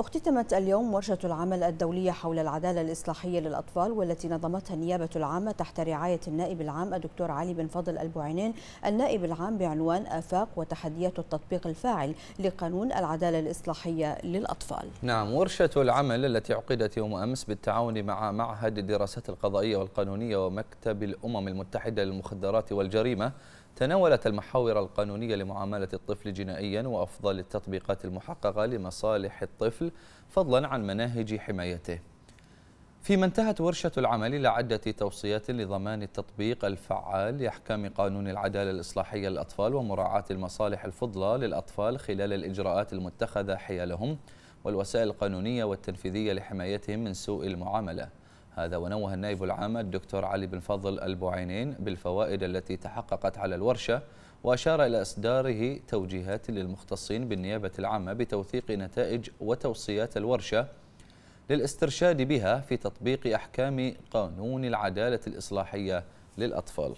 اختتمت اليوم ورشة العمل الدولية حول العدالة الإصلاحية للأطفال والتي نظمتها النيابة العامة تحت رعاية النائب العام الدكتور علي بن فضل البوعينين النائب العام بعنوان آفاق وتحديات التطبيق الفاعل لقانون العدالة الإصلاحية للأطفال نعم ورشة العمل التي عقدت يوم أمس بالتعاون مع معهد الدراسات القضائية والقانونية ومكتب الأمم المتحدة للمخدرات والجريمة تناولت المحاور القانونية لمعاملة الطفل جنائيا وأفضل التطبيقات المحققة لمصالح الطفل فضلا عن مناهج حمايته فيما انتهت ورشة العمل لعدة توصيات لضمان التطبيق الفعال لأحكام قانون العدالة الإصلاحية للأطفال ومراعاة المصالح الفضلى للأطفال خلال الإجراءات المتخذة حيالهم والوسائل القانونية والتنفيذية لحمايتهم من سوء المعاملة هذا ونوه النائب العام الدكتور علي بن فضل البعينين بالفوائد التي تحققت على الورشة وأشار إلى إصداره توجيهات للمختصين بالنيابة العامة بتوثيق نتائج وتوصيات الورشة للاسترشاد بها في تطبيق أحكام قانون العدالة الإصلاحية للأطفال